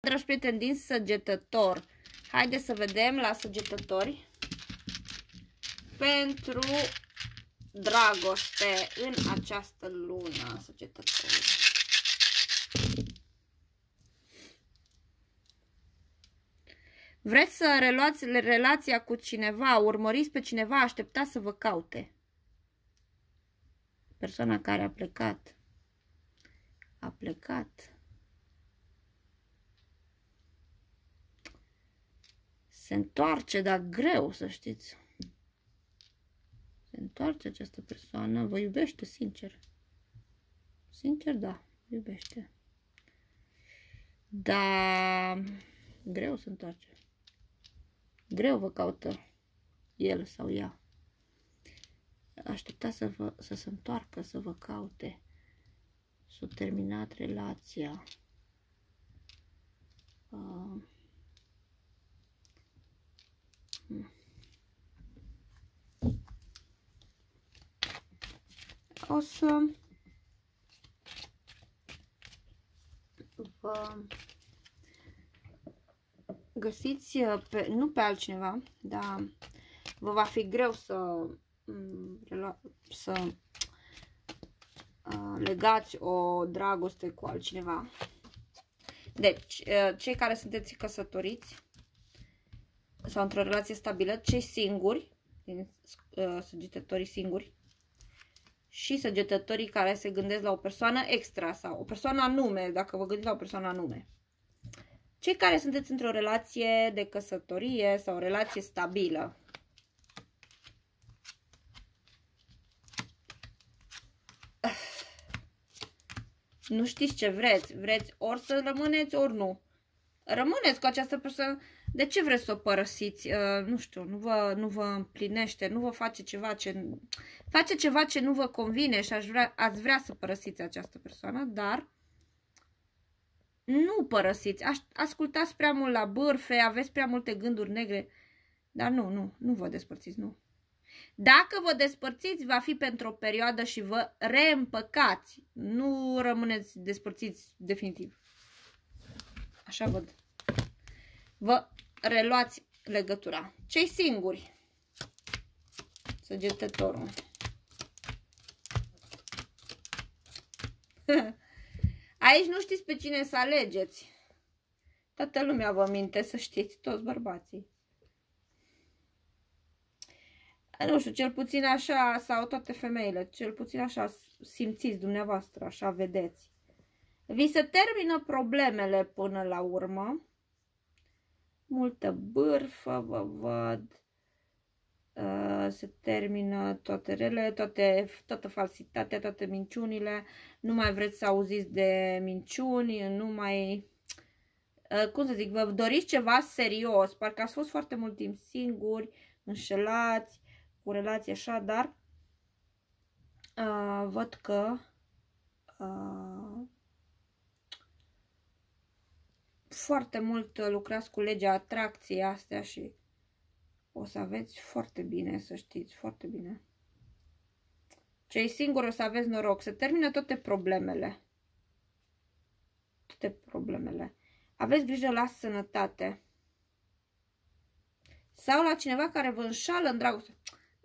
Dragi prieteni, din săgetător, haideți să vedem la săgetători pentru dragoste în această lună săgetători. Vreți să reluați relația cu cineva, urmăriți pe cineva, așteptați să vă caute. Persoana care a plecat. A plecat. Se întoarce, dar greu, să știți. Se întoarce această persoană, vă iubește, sincer. Sincer, da, iubește. Da, greu se întoarce. Greu vă caută el sau ea. Așteptați să, vă, să se întoarcă, să vă caute. S-a terminat relația. Uh. O să vă găsiți uh, pe, nu pe altcineva, dar vă va fi greu să mm, să uh, legați o dragoste cu altcineva. Deci, uh, cei care sunteți căsătoriți, sau într-o relație stabilă, cei singuri, din uh, săgetătorii singuri, și săgetătorii care se gândesc la o persoană extra sau o persoană anume, dacă vă gândiți la o persoană anume. Cei care sunteți într-o relație de căsătorie sau o relație stabilă. Nu știți ce vreți. Vreți ori să rămâneți, ori nu. Rămâneți cu această persoană de ce vreți să o părăsiți? Uh, nu știu, nu vă, nu vă împlinește, nu vă face ceva ce... Face ceva ce nu vă convine și aș vrea, ați vrea să părăsiți această persoană, dar nu părăsiți. Aș, ascultați prea mult la bârfe, aveți prea multe gânduri negre, dar nu, nu, nu vă despărțiți, nu. Dacă vă despărțiți, va fi pentru o perioadă și vă reîmpăcați. Nu rămâneți despărțiți definitiv. Așa văd. Vă reluați legătura. Cei singuri. Săgetătorul. Aici nu știți pe cine să alegeți. Toată lumea vă minte, să știți, toți bărbații. Nu știu, cel puțin așa, sau toate femeile, cel puțin așa simțiți dumneavoastră, așa vedeți. Vi se termină problemele până la urmă multă bârfă, vă văd, ă, se termină toate rele, toate, toată falsitatea, toate minciunile, nu mai vreți să auziți de minciuni, nu mai... Ă, cum să zic, vă doriți ceva serios, parcă ați fost foarte mult timp singuri, înșelați, cu relații așa, dar uh, văd că uh, foarte mult uh, lucrați cu legea atracției astea și o să aveți foarte bine, să știți, foarte bine. Cei singuri o să aveți noroc, să termină toate problemele. Toate problemele. Aveți grijă la sănătate. Sau la cineva care vă înșală în dragoste.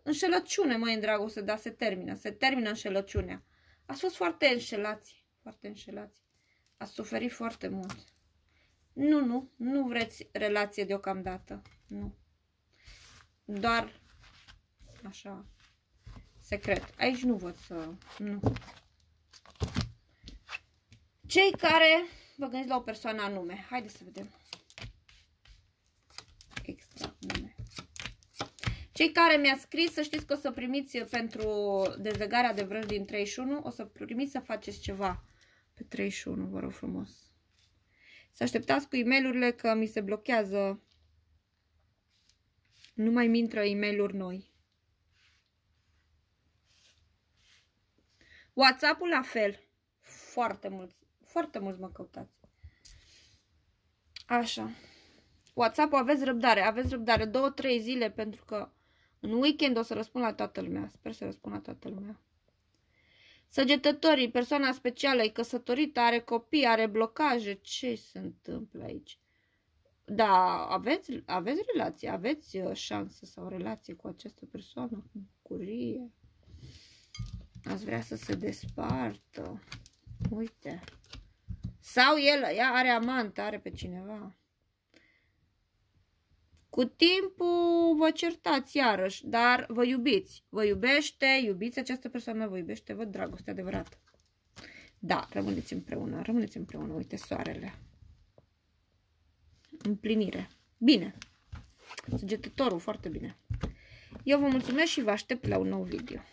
Înșelăciune, mai în dragoste, dar se termină. Se termină înșelăciunea. Ați fost foarte înșelați. Foarte înșelați. Ați suferit foarte mult. Nu, nu, nu vreți relație deocamdată. Nu. Doar așa secret. Aici nu văd să... Nu. Cei care vă gândiți la o persoană anume. Haideți să vedem. Extra nume. Cei care mi-a scris, să știți că o să primiți pentru dezlegarea de vrăj din 31, o să primiți să faceți ceva pe 31, vă rog frumos. Să așteptați cu e că mi se blochează. Nu mai mi intră e noi. WhatsApp-ul la fel. Foarte mult, foarte mult mă căutați. Așa. WhatsApp-ul aveți răbdare, aveți răbdare. Două, trei zile pentru că în weekend o să răspund la toată lumea. Sper să răspund la toată lumea. Săgetătorii, persoana specială, e căsătorită, are copii, are blocaje. Ce se întâmplă aici? Da, aveți, aveți relație, aveți uh, șansă sau relație cu această persoană, cu curie. Ați vrea să se despartă. Uite. Sau el, ea are amant, are pe cineva. Cu timpul vă certați iarăși, dar vă iubiți. Vă iubește, iubiți această persoană, vă iubește, vă dragoste adevărată. Da, rămâneți împreună, rămâneți împreună. Uite soarele. Împlinire. Bine. Săgetătorul, foarte bine. Eu vă mulțumesc și vă aștept la un nou video.